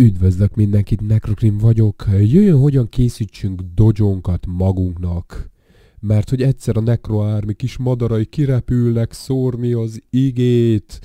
Üdvözlök mindenkit, Necrokrim vagyok. Jöjjön, hogyan készítsünk dojonkat magunknak. Mert hogy egyszer a nekroármi kis madarai kirepülnek szórni az igét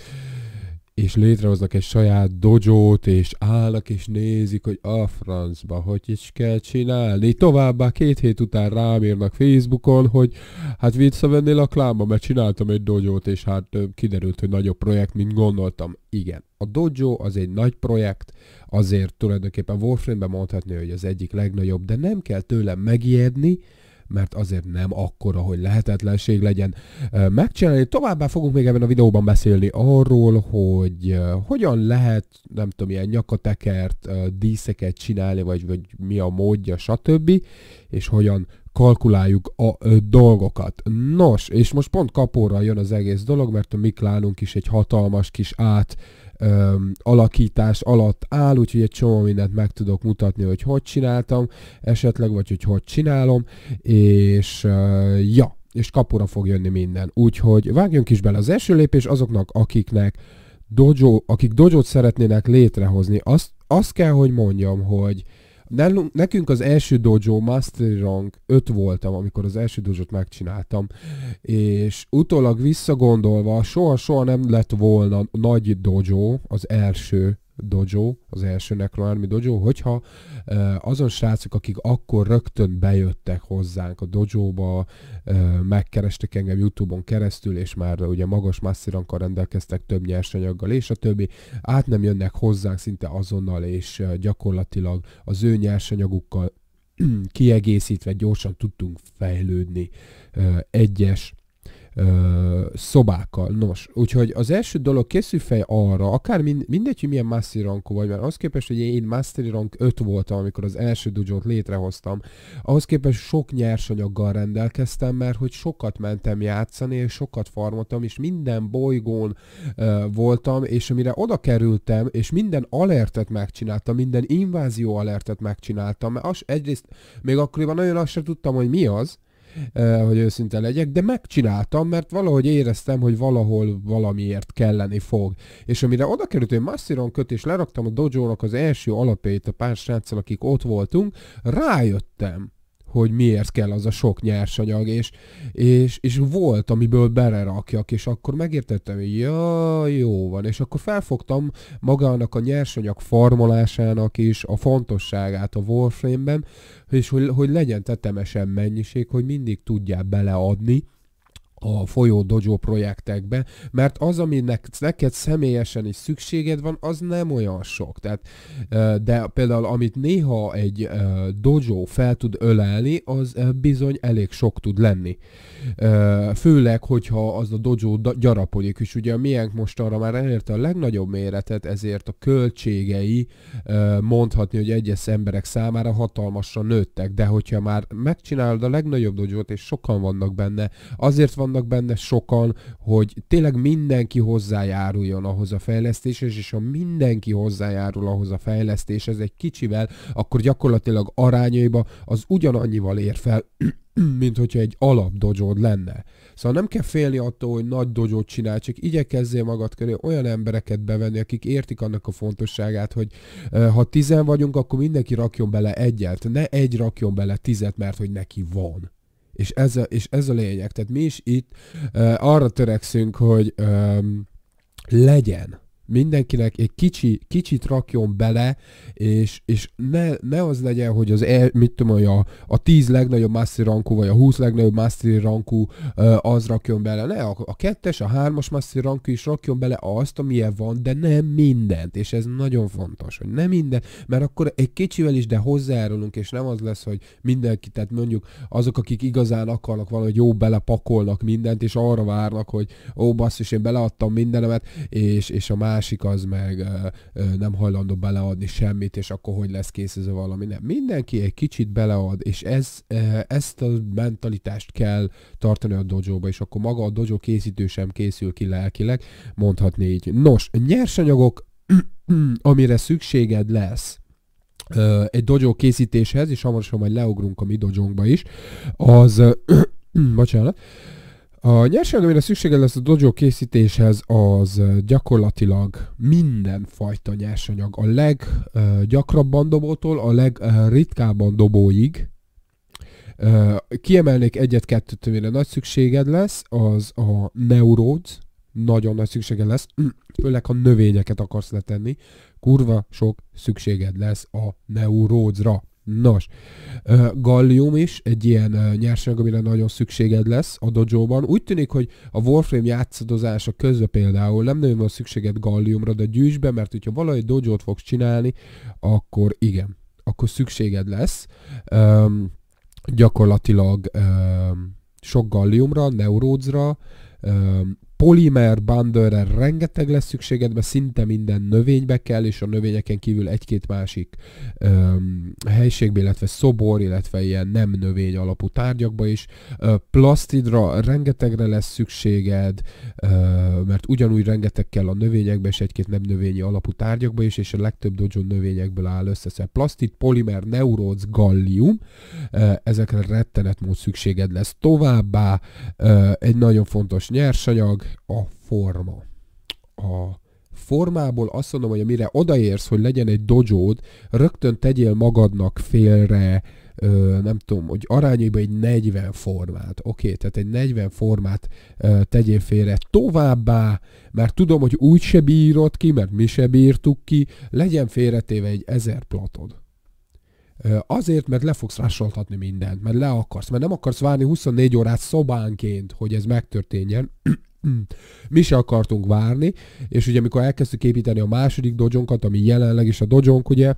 és létrehoznak egy saját dojót, és állnak és nézik, hogy a francba, hogy is kell csinálni. Továbbá két hét után rám írnak Facebookon, hogy hát visszavennél a klámba, mert csináltam egy dojót, és hát kiderült, hogy nagyobb projekt, mint gondoltam. Igen, a dojo az egy nagy projekt, azért tulajdonképpen Warframe-ben mondhatni, hogy az egyik legnagyobb, de nem kell tőlem megijedni, mert azért nem akkora, hogy lehetetlenség legyen megcsinálni. Továbbá fogunk még ebben a videóban beszélni arról, hogy hogyan lehet, nem tudom, ilyen nyakatekert díszeket csinálni, vagy, vagy mi a módja, stb. És hogyan kalkuláljuk a ö, dolgokat. Nos, és most pont kapóra jön az egész dolog, mert a mi klánunk is egy hatalmas kis át ö, alakítás alatt áll, úgyhogy egy csomó mindent meg tudok mutatni, hogy hogy csináltam esetleg, vagy hogy hogy csinálom, és ö, ja, és kapura fog jönni minden. Úgyhogy vágjunk is bele. Az első lépés azoknak, akiknek dojo, akik dojo szeretnének létrehozni, azt, azt kell, hogy mondjam, hogy nekünk az első dojo master rank 5 voltam, amikor az első dojo megcsináltam, és utólag visszagondolva soha-soha nem lett volna nagy dojo az első, Dojo, az első Necroarmy Dojo, hogyha azon srácok, akik akkor rögtön bejöttek hozzánk a Dojo-ba, megkerestek engem Youtube-on keresztül, és már ugye magas masszirankkal rendelkeztek több nyersanyaggal, és a többi, át nem jönnek hozzánk szinte azonnal, és gyakorlatilag az ő nyersanyagukkal kiegészítve gyorsan tudtunk fejlődni egyes ö, szobákkal. Nos, úgyhogy az első dolog készül fel arra, akár mind, mindegy, hogy milyen mastery rankú vagy, mert az képest, hogy én mastery rank 5 voltam, amikor az első dojo létrehoztam, ahhoz képest sok nyersanyaggal rendelkeztem, mert hogy sokat mentem játszani, és sokat farmoltam, és minden bolygón ö, voltam, és amire oda kerültem, és minden alertet megcsináltam, minden invázió alertet megcsináltam, mert az egyrészt még akkoriban nagyon azt sem tudtam, hogy mi az, hogy őszinte legyek, de megcsináltam, mert valahogy éreztem, hogy valahol valamiért kelleni fog. És amire oda került, hogy masszíron kötés leraktam a dojo az első alapjait a pár sráccal, akik ott voltunk, rájöttem, hogy miért kell az a sok nyersanyag, és, és, és volt, amiből belerakjak, és akkor megértettem, hogy ja, jó van, és akkor felfogtam magának a nyersanyag farmolásának is a fontosságát a Warframe-ben, és hogy, hogy legyen tetemesen mennyiség, hogy mindig tudjál beleadni, a folyó dojo projektekbe, mert az, aminek neked személyesen is szükséged van, az nem olyan sok. Tehát, de például, amit néha egy dojo fel tud ölelni, az bizony elég sok tud lenni. Főleg, hogyha az a dojo gyarapodik, és ugye a miénk most arra már elérte a legnagyobb méretet, ezért a költségei mondhatni, hogy egyes emberek számára hatalmasra nőttek, de hogyha már megcsinálod a legnagyobb dojo és sokan vannak benne, azért vannak vannak benne sokan, hogy tényleg mindenki hozzájáruljon ahhoz a fejlesztéshez, és ha mindenki hozzájárul ahhoz a fejlesztéshez egy kicsivel, akkor gyakorlatilag arányaiba az ugyanannyival ér fel, mint hogyha egy alap dojod lenne. Szóval nem kell félni attól, hogy nagy dojót csinál, csak igyekezzél magad köré olyan embereket bevenni, akik értik annak a fontosságát, hogy ha tizen vagyunk, akkor mindenki rakjon bele egyet, ne egy rakjon bele tizet, mert hogy neki van. És ez a, és ez a lényeg. Tehát mi is itt uh, arra törekszünk, hogy um, legyen mindenkinek egy kicsi, kicsit rakjon bele, és, és ne, ne az legyen, hogy az, e, mit tudom, a, a 10 legnagyobb master rankú, vagy a 20 legnagyobb master rankú az rakjon bele. Ne, a, a kettes, a hármas master rankú is rakjon bele azt, amilyen van, de nem mindent, és ez nagyon fontos, hogy nem minden, mert akkor egy kicsivel is, de hozzájárulunk, és nem az lesz, hogy mindenki, tehát mondjuk azok, akik igazán akarnak valahogy jó belepakolnak mindent, és arra várnak, hogy ó, basszus, én beleadtam mindenemet, és, és a már másik az meg nem hajlandó beleadni semmit, és akkor hogy lesz kész ez a valami. Nem. Mindenki egy kicsit belead, és ez, ezt a mentalitást kell tartani a dojóba, és akkor maga a dojo készítő sem készül ki lelkileg, mondhatni így. Nos, nyersanyagok, amire szükséged lesz, egy dojo készítéshez, és hamarosan majd leugrunk a mi dojónkba is, az, bocsánat, a nyersanyag, amire szükséged lesz a dojo készítéshez, az gyakorlatilag mindenfajta nyersanyag. A leggyakrabban dobótól a legritkábban dobóig. Kiemelnék egyet-kettőt, amire nagy szükséged lesz, az a neuróz. nagyon nagy szükséged lesz, főleg ha növényeket akarsz letenni, kurva sok szükséged lesz a neurózra. Nos, gallium is egy ilyen nyersanyag, amire nagyon szükséged lesz a dojo-ban. Úgy tűnik, hogy a Warframe játszadozása közben például nem nagyon van szükséged galliumra, de gyűjtsd be, mert hogyha valahogy dojo fogsz csinálni, akkor igen, akkor szükséged lesz um, gyakorlatilag um, sok galliumra, neuródzra, um, polimer bundle rengeteg lesz szükséged, mert szinte minden növénybe kell, és a növényeken kívül egy-két másik um, helységbe, illetve szobor, illetve ilyen nem növény alapú tárgyakba is. Uh, plastidra rengetegre lesz szükséged, uh, mert ugyanúgy rengeteg kell a növényekbe, és egy-két nem növényi alapú tárgyakba is, és a legtöbb dojo növényekből áll össze. Szóval plastid, polimer, neuróc, gallium, uh, ezekre mód szükséged lesz. Továbbá uh, egy nagyon fontos nyersanyag, a forma. A formából azt mondom, hogy amire odaérsz, hogy legyen egy dojód, rögtön tegyél magadnak félre, ö, nem tudom, hogy arányaiban egy 40 formát. Oké, okay, tehát egy 40 formát ö, tegyél félre továbbá, mert tudom, hogy úgy se bírod ki, mert mi se bírtuk ki, legyen félretéve egy 1000 platod. azért, mert le fogsz rásoltatni mindent, mert le akarsz, mert nem akarsz várni 24 órát szobánként, hogy ez megtörténjen, Hmm. Mi se akartunk várni, és ugye amikor elkezdtük építeni a második dojonkat, ami jelenleg is a dojonk, ugye,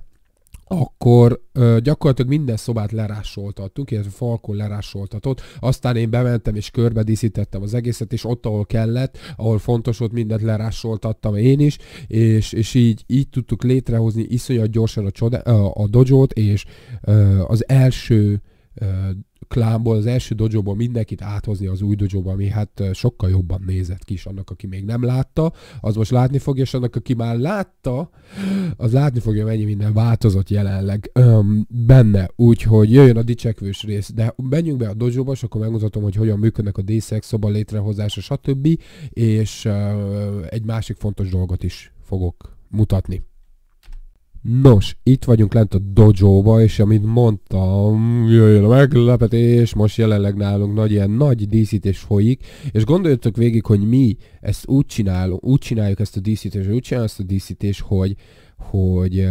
akkor ö, gyakorlatilag minden szobát lerásoltattunk, illetve falkon lerásoltatott, aztán én bementem és körbe díszítettem az egészet, és ott, ahol kellett, ahol fontos volt, mindent lerásoltattam én is, és, és így, így tudtuk létrehozni iszonyat gyorsan a, csoda, a, a dojót, és ö, az első klánból, az első dojóból mindenkit áthozni az új dojóba, ami hát sokkal jobban nézett ki, és annak, aki még nem látta, az most látni fogja, és annak, aki már látta, az látni fogja, mennyi minden változott jelenleg öm, benne, úgyhogy jöjjön a dicsekvős rész, de menjünk be a dojóba, és akkor megmutatom, hogy hogyan működnek a díszek, szoba létrehozása, stb. És öm, egy másik fontos dolgot is fogok mutatni. Nos, itt vagyunk lent a dojo és amit mondtam, jöjjön a meglepetés, most jelenleg nálunk nagy ilyen nagy díszítés folyik, és gondoljatok végig, hogy mi ezt úgy csinálunk, úgy csináljuk ezt a díszítést, úgy csináljuk ezt a díszítést, hogy, hogy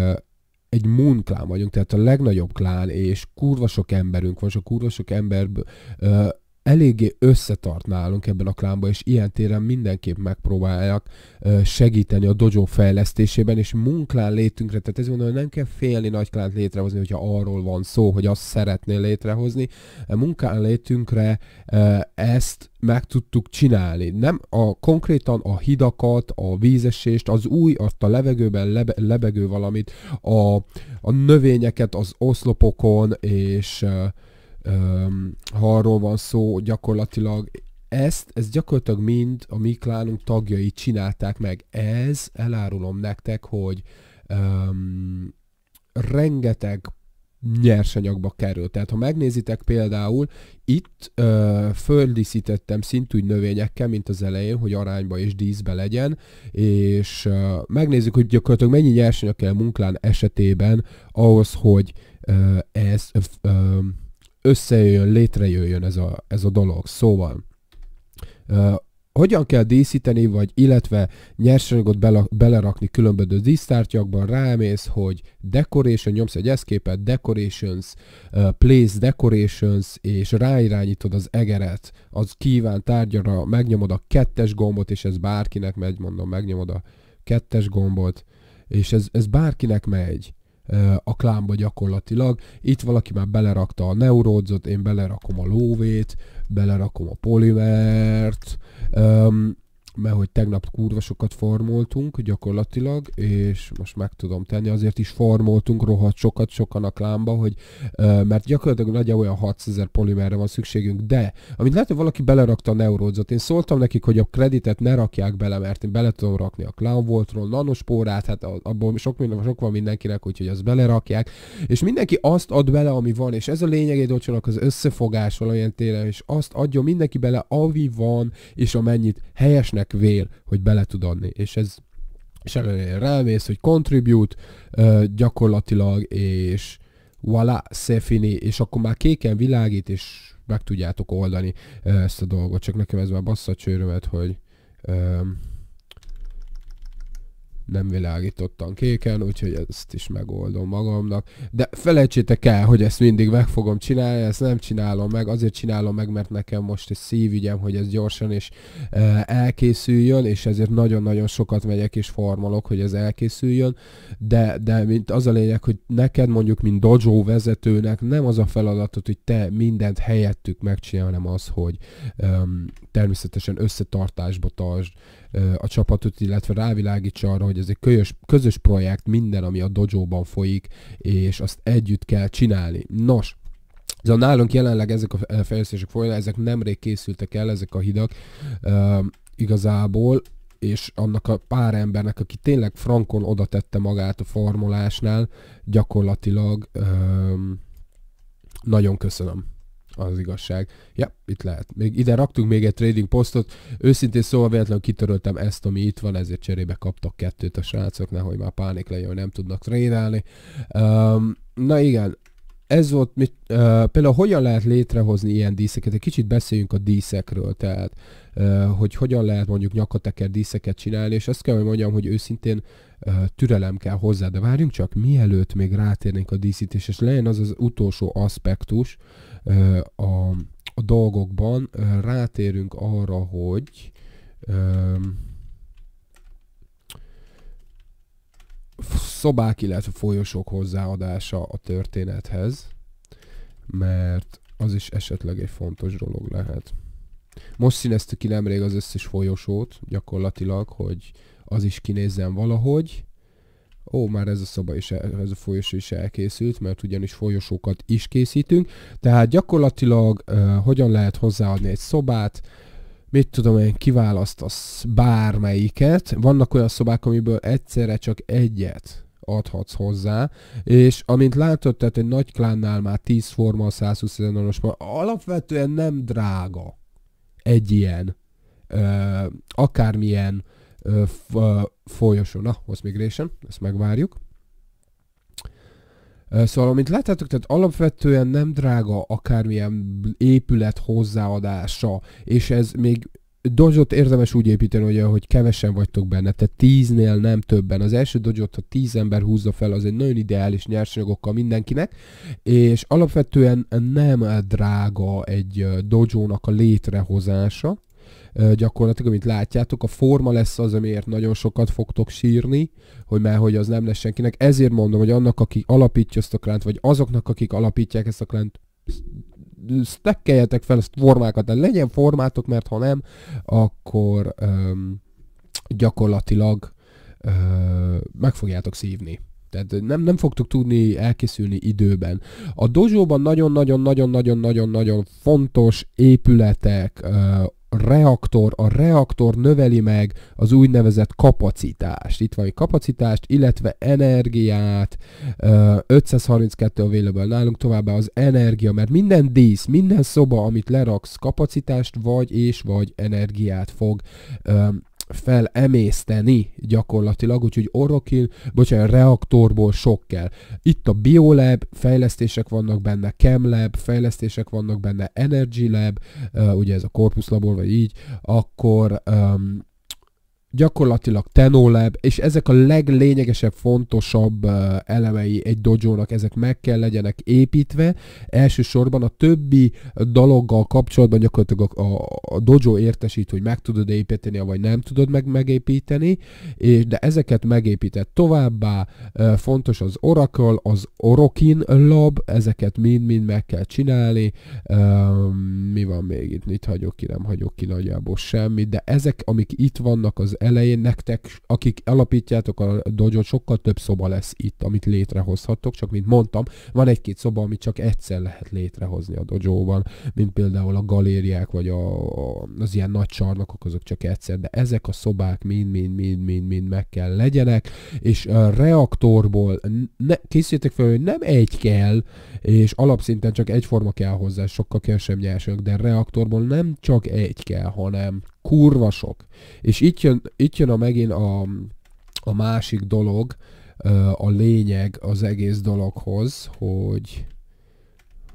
egy Moon klán vagyunk, tehát a legnagyobb klán, és kurva sok emberünk van, és a kurva sok ember ö, eléggé összetart nálunk ebben a klánban, és ilyen téren mindenképp megpróbálják segíteni a dojo fejlesztésében, és munklán létünkre, tehát ez mondom, hogy nem kell félni nagy klánt létrehozni, hogyha arról van szó, hogy azt szeretnél létrehozni. E, munkán létünkre e, ezt meg tudtuk csinálni. Nem a konkrétan a hidakat, a vízesést, az új, azt a levegőben lebe, lebegő valamit, a, a növényeket az oszlopokon, és e, ha arról van szó, gyakorlatilag ezt, ez gyakorlatilag mind a mi klánunk tagjai csinálták meg. Ez, elárulom nektek, hogy um, rengeteg nyersanyagba kerül. Tehát ha megnézitek például, itt ö, földíszítettem szintúgy növényekkel, mint az elején, hogy arányba és díszbe legyen, és ö, megnézzük, hogy gyakorlatilag mennyi nyersanyag kell munklán esetében ahhoz, hogy ö, ez ö, ö, összejöjjön, létrejöjjön ez a, ez a dolog. Szóval, uh, hogyan kell díszíteni, vagy illetve nyersanyagot bele, belerakni különböző dísztártyakban, rámész, hogy decoration, nyomsz egy eszképet, decorations, uh, place decorations, és ráirányítod az egeret, az kíván tárgyara, megnyomod a kettes gombot, és ez bárkinek megy, mondom, megnyomod a kettes gombot, és ez, ez bárkinek megy a klámba gyakorlatilag. Itt valaki már belerakta a neurózot, én belerakom a lóvét, belerakom a polimert, um, mert hogy tegnap kurva sokat formoltunk gyakorlatilag, és most meg tudom tenni, azért is formoltunk rohadt sokat, sokan a klámba, hogy mert gyakorlatilag nagyjából olyan 6000 polimerre van szükségünk, de amit lehet, hogy valaki belerakta a neuródzot, én szóltam nekik, hogy a kreditet ne rakják bele, mert én bele tudom rakni a voltról, nanospórát, hát abból sok, minden, sok van mindenkinek, úgyhogy azt belerakják, és mindenki azt ad bele, ami van, és ez a lényegét Dolcsának az összefogás valamilyen téren, és azt adjon mindenki bele, ami van, és amennyit helyesnek embernek vér, hogy bele tud adni. És ez és rámész, hogy contribute ö, gyakorlatilag, és voilà, c'est fini, és akkor már kéken világít, és meg tudjátok oldani ezt a dolgot. Csak nekem ez már bassza csőrömet, hogy ö, nem világítottam kéken, úgyhogy ezt is megoldom magamnak. De felejtsétek el, hogy ezt mindig meg fogom csinálni, ezt nem csinálom meg, azért csinálom meg, mert nekem most egy szívügyem, hogy ez gyorsan is e, elkészüljön, és ezért nagyon-nagyon sokat megyek és formolok, hogy ez elkészüljön, de, de mint az a lényeg, hogy neked mondjuk, mint dojo vezetőnek nem az a feladatot, hogy te mindent helyettük megcsinálj, hanem az, hogy um, természetesen összetartásba tartsd a csapatot, illetve rávilágítsa arra, hogy ez egy kölyös, közös projekt, minden, ami a dojo folyik, és azt együtt kell csinálni. Nos, de nálunk jelenleg ezek a fejlesztések folynak, ezek nemrég készültek el, ezek a hidak igazából, és annak a pár embernek, aki tényleg frankon oda tette magát a formulásnál, gyakorlatilag nagyon köszönöm az igazság. Ja, itt lehet. Még ide raktunk még egy trading posztot. Őszintén szóval véletlenül kitöröltem ezt, ami itt van, ezért cserébe kaptak kettőt a srácok, nehogy már pánik legyen, hogy nem tudnak trédelni. Um, na igen, ez volt, mit, uh, például hogyan lehet létrehozni ilyen díszeket? Egy kicsit beszéljünk a díszekről, tehát uh, hogy hogyan lehet mondjuk nyakateker díszeket csinálni, és azt kell, hogy mondjam, hogy őszintén uh, türelem kell hozzá, de várjunk csak, mielőtt még rátérnénk a díszítés, és legyen az az utolsó aspektus, a, a dolgokban rátérünk arra, hogy szobák, illetve folyosók hozzáadása a történethez, mert az is esetleg egy fontos dolog lehet. Most színeztük ki nemrég az összes folyosót, gyakorlatilag, hogy az is kinézzen valahogy, ó, már ez a szoba is, ez a folyosó is elkészült, mert ugyanis folyosókat is készítünk. Tehát gyakorlatilag uh, hogyan lehet hozzáadni egy szobát, mit tudom én, kiválasztasz bármelyiket. Vannak olyan szobák, amiből egyszerre csak egyet adhatsz hozzá, és amint látod, tehát egy nagy klánnál már 10 forma, 120 dolláros, alapvetően nem drága egy ilyen, ö, akármilyen folyosó. Na, Host Migration, ezt megvárjuk. Szóval, amit láttátok, tehát alapvetően nem drága akármilyen épület hozzáadása, és ez még dodzsot érdemes úgy építeni, hogy, hogy kevesen vagytok benne, tehát tíznél nem többen. Az első dodzsot, ha tíz ember húzza fel, az egy nagyon ideális nyersanyagokkal mindenkinek, és alapvetően nem drága egy dodzsónak a létrehozása, gyakorlatilag, amit látjátok, a forma lesz az, amiért nagyon sokat fogtok sírni, hogy már hogy az nem lesz senkinek. Ezért mondom, hogy annak, aki alapítja ezt a klánt, vagy azoknak, akik alapítják ezt a klánt, stekkeljetek fel ezt formákat, de legyen formátok, mert ha nem, akkor öm, gyakorlatilag öm, meg fogjátok szívni. Tehát nem, nem fogtok tudni elkészülni időben. A dozsóban nagyon-nagyon-nagyon-nagyon-nagyon-nagyon fontos épületek, reaktor, a reaktor növeli meg az úgynevezett kapacitást. Itt van egy kapacitást, illetve energiát, 532 available nálunk, továbbá az energia, mert minden dísz, minden szoba, amit leraksz, kapacitást vagy és vagy energiát fog felemészteni gyakorlatilag, úgyhogy orokin, bocsánat, reaktorból sok kell. Itt a Biolab fejlesztések vannak benne, ChemLab fejlesztések vannak benne, Energy Lab, ugye ez a korpuszlabor, vagy így, akkor um, gyakorlatilag tenóleb és ezek a leglényegesebb, fontosabb elemei egy dojónak, ezek meg kell legyenek építve. Elsősorban a többi dologgal kapcsolatban gyakorlatilag a, a, a dojo értesít, hogy meg tudod építeni, vagy nem tudod meg megépíteni, és, de ezeket megépített továbbá, fontos az Oracle, az Orokin lab, ezeket mind-mind meg kell csinálni. mi van még itt? Itt hagyok ki, nem hagyok ki nagyjából semmit, de ezek, amik itt vannak, az elején nektek, akik alapítjátok a dojo sokkal több szoba lesz itt, amit létrehozhattok, csak mint mondtam, van egy-két szoba, amit csak egyszer lehet létrehozni a dojo mint például a galériák, vagy a, a, az ilyen nagy csarnokok, azok csak egyszer, de ezek a szobák mind-mind-mind-mind meg kell legyenek, és a reaktorból ne, készítek fel, hogy nem egy kell, és alapszinten csak egyforma kell hozzá, sokkal kevesebb nyersanyag, de reaktorból nem csak egy kell, hanem kurva sok. És itt jön, itt jön a megint a, a másik dolog, a lényeg az egész dologhoz, hogy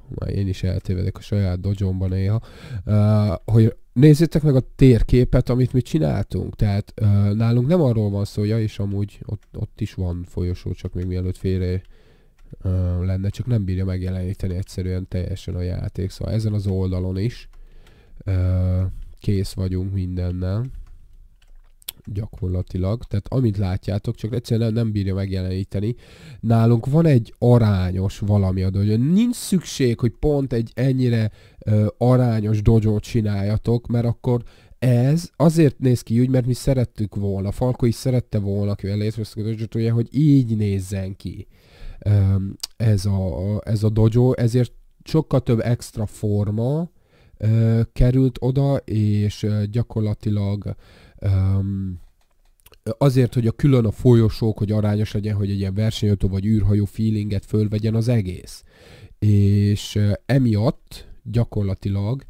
már én is eltévedek a saját dojomban néha, hogy nézzétek meg a térképet, amit mi csináltunk. Tehát nálunk nem arról van szó, ja, és amúgy ott, ott is van folyosó, csak még mielőtt félre lenne, csak nem bírja megjeleníteni egyszerűen teljesen a játék. Szóval ezen az oldalon is kész vagyunk mindennel gyakorlatilag, tehát amit látjátok, csak egyszerűen nem, nem bírja megjeleníteni. Nálunk van egy arányos valami a dojo. Nincs szükség, hogy pont egy ennyire ö, arányos dojo csináljatok, mert akkor ez azért néz ki úgy, mert mi szerettük volna, Falko is szerette volna, aki létrehoztuk a dojo hogy így nézzen ki ez a, ez a dojo, ezért sokkal több extra forma, került oda, és gyakorlatilag azért, hogy a külön a folyosók, hogy arányos legyen, hogy egy ilyen versenyauto vagy űrhajó feelinget fölvegyen az egész. És emiatt gyakorlatilag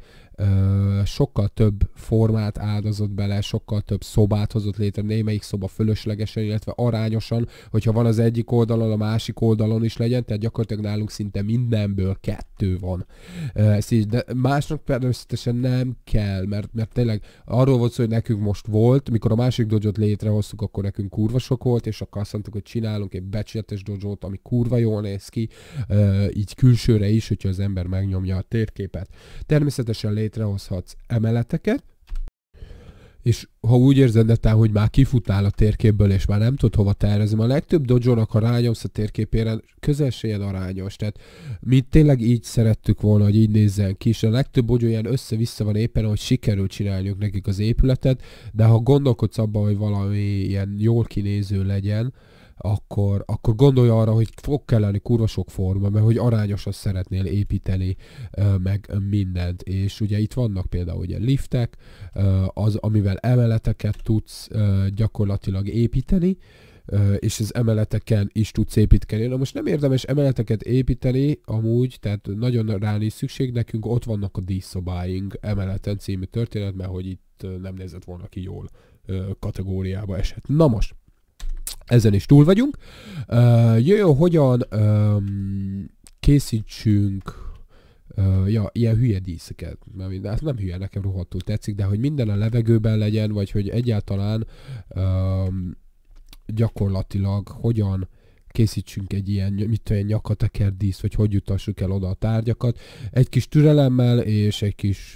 sokkal több formát áldozott bele, sokkal több szobát hozott létre, némelyik szoba fölöslegesen, illetve arányosan, hogyha van az egyik oldalon, a másik oldalon is legyen, tehát gyakorlatilag nálunk szinte mindenből kettő van. Ezt így, de másnak természetesen nem kell, mert, mert tényleg arról volt szó, hogy nekünk most volt, mikor a másik dojot létrehoztuk, akkor nekünk kurva sok volt, és akkor azt mondtuk, hogy csinálunk egy becsületes dojot, ami kurva jól néz ki, így külsőre is, hogyha az ember megnyomja a térképet. Természetesen létre létrehozhatsz emeleteket, és ha úgy érzed netán, hogy már kifutnál a térképből, és már nem tudod hova tervezni, a legtöbb dojo ha rányomsz a térképére, közelséged arányos. Tehát mi tényleg így szerettük volna, hogy így nézzen ki, és a legtöbb dojo ilyen össze-vissza van éppen, hogy sikerül csináljuk nekik az épületet, de ha gondolkodsz abban, hogy valami ilyen jól kinéző legyen, akkor, akkor gondolja arra, hogy fog kelleni kurva sok forma, mert hogy arányosan szeretnél építeni meg mindent. És ugye itt vannak például ugye liftek, az, amivel emeleteket tudsz gyakorlatilag építeni, és az emeleteken is tudsz építeni. Na most nem érdemes emeleteket építeni amúgy, tehát nagyon rá nincs szükség, nekünk ott vannak a díszszobáink emeleten című történet, mert hogy itt nem nézett volna ki jól kategóriába esett. Na most, ezen is túl vagyunk. Uh, jöjjön, hogyan um, készítsünk Uh, ja, ilyen hülye díszeket. Mert hát nem hülye, nekem rohadtul tetszik, de hogy minden a levegőben legyen, vagy hogy egyáltalán um, gyakorlatilag hogyan készítsünk egy ilyen, mit olyan nyakateker dísz, vagy hogy jutassuk el oda a tárgyakat. Egy kis türelemmel és egy kis,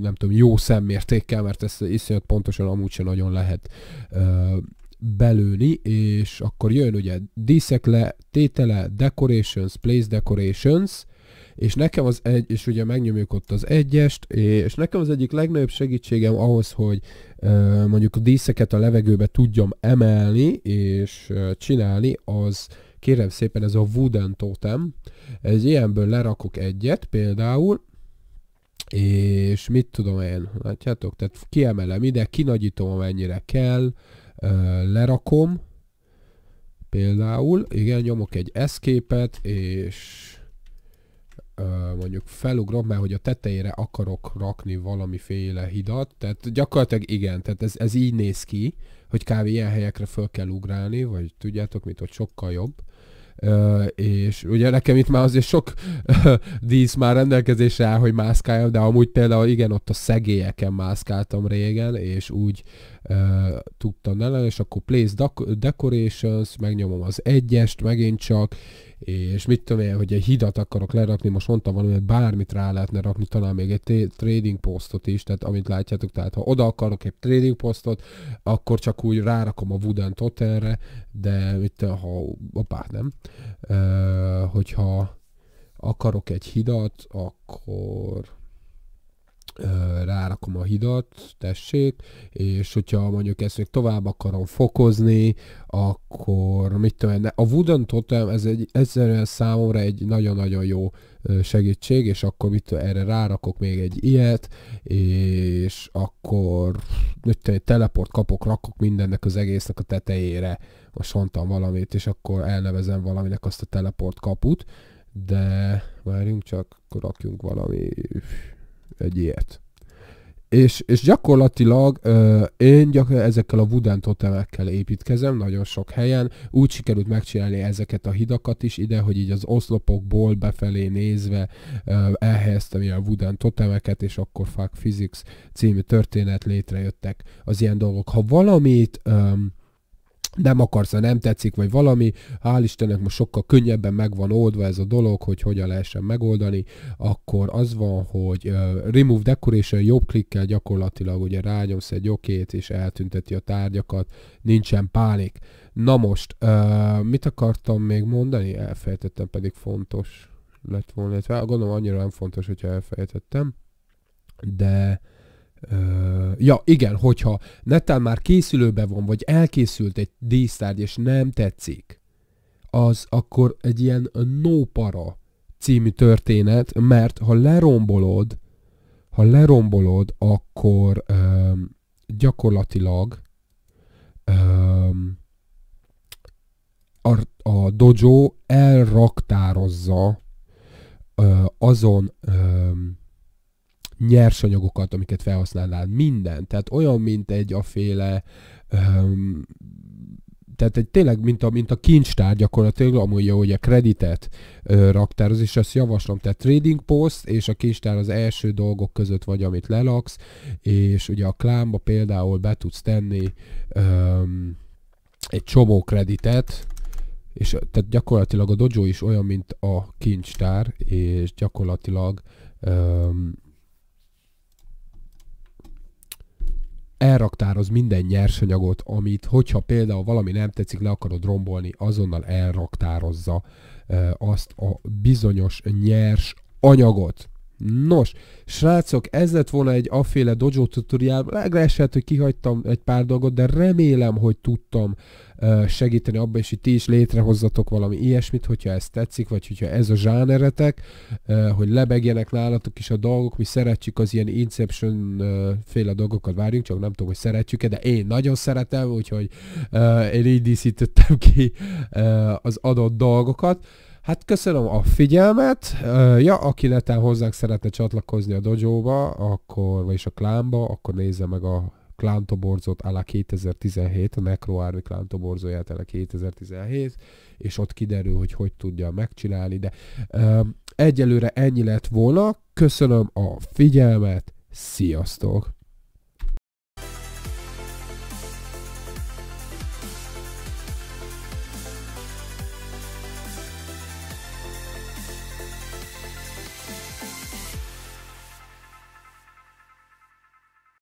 nem tudom, jó szemmértékkel, mert ezt iszonyat pontosan amúgy sem nagyon lehet belőli, és akkor jön ugye le, tétele, decorations, place decorations, és nekem az egy, és ugye megnyomjuk ott az egyest, és nekem az egyik legnagyobb segítségem ahhoz, hogy mondjuk a díszeket a levegőbe tudjam emelni és csinálni, az kérem szépen ez a wooden totem. ez ilyenből lerakok egyet például, és mit tudom én, látjátok, tehát kiemelem ide, kinagyítom amennyire kell, lerakom, például, igen, nyomok egy escape és mondjuk felugrom, mert hogy a tetejére akarok rakni valamiféle hidat, tehát gyakorlatilag igen, tehát ez, ez így néz ki, hogy kávé ilyen helyekre föl kell ugrálni, vagy tudjátok mit, hogy sokkal jobb és ugye nekem itt már azért sok dísz már rendelkezésre áll, hogy mászkáljam, de amúgy például igen, ott a szegélyeken mászkáltam régen, és úgy tudtam ellen, és akkor place decorations, megnyomom az egyest megint csak, és mit tudom én, hogy egy hidat akarok lerakni, most mondtam valami, hogy bármit rá lehetne rakni, talán még egy trading postot is, tehát amit látjátok, tehát ha oda akarok egy trading postot, akkor csak úgy rárakom a Wooden Totterre, de mit, ha, opá, nem, ö, hogyha akarok egy hidat, akkor rárakom a hidat, tessék, és hogyha mondjuk ezt még tovább akarom fokozni, akkor mit tudom, a Wooden Totem ez egy, egyszerűen számomra egy nagyon-nagyon jó segítség, és akkor mit tudom, erre rárakok még egy ilyet, és akkor mit tudom, teleport kapok, rakok mindennek az egésznek a tetejére, most mondtam valamit, és akkor elnevezem valaminek azt a teleport kaput, de várjunk csak, akkor rakjunk valami egy ilyet. És, és gyakorlatilag ö, én gyakor- ezekkel a Wooden totemekkel építkezem nagyon sok helyen. Úgy sikerült megcsinálni ezeket a hidakat is ide, hogy így az oszlopokból befelé nézve ö, elhelyeztem ilyen Wooden totemeket, és akkor Fuck Physics című történet létrejöttek az ilyen dolgok. Ha valamit... Ö, nem akarsz, ha nem tetszik, vagy valami, hál' Istennek most sokkal könnyebben meg van oldva ez a dolog, hogy hogyan lehessen megoldani, akkor az van, hogy uh, remove decoration jobb klikkel gyakorlatilag ugye rányomsz egy okét, és eltünteti a tárgyakat, nincsen pánik. Na most, uh, mit akartam még mondani? Elfejtettem, pedig fontos lett volna. Hát, gondolom annyira nem fontos, hogyha elfejtettem, de ja, igen, hogyha netán már készülőbe van, vagy elkészült egy dísztárgy, és nem tetszik, az akkor egy ilyen no para című történet, mert ha lerombolod, ha lerombolod, akkor öm, gyakorlatilag öm, a, a dojo elraktározza ö, azon öm, nyersanyagokat, amiket felhasználnál, minden. Tehát olyan, mint egy a féle um, tehát egy tényleg, mint a, mint a kincstár gyakorlatilag, amúgy hogy a kreditet ö, raktároz, és ezt javaslom, tehát trading post és a kincstár az első dolgok között vagy, amit lelaksz, és ugye a klámba például be tudsz tenni ö, egy csomó kreditet, és tehát gyakorlatilag a dojo is olyan, mint a kincstár, és gyakorlatilag ö, elraktároz minden nyersanyagot, amit, hogyha például valami nem tetszik, le akarod rombolni, azonnal elraktározza azt a bizonyos nyers anyagot. Nos, srácok, ez lett volna egy aféle dojo tutorial, legesett, hogy kihagytam egy pár dolgot, de remélem, hogy tudtam uh, segíteni abban, és hogy ti is létrehozzatok valami ilyesmit, hogyha ez tetszik, vagy hogyha ez a zsáneretek, uh, hogy lebegjenek nálatok is a dolgok, mi szeretjük az ilyen Inception uh, féle dolgokat, várjunk, csak nem tudom, hogy szeretjük-e, de én nagyon szeretem, úgyhogy én így díszítettem ki az adott dolgokat. Hát köszönöm a figyelmet. Ja, aki netán hozzánk szeretne csatlakozni a dojóba, akkor, vagyis a klánba, akkor nézze meg a klántoborzót alá 2017, a Army klántoborzóját alá 2017, és ott kiderül, hogy hogy tudja megcsinálni, de um, egyelőre ennyi lett volna. Köszönöm a figyelmet, sziasztok!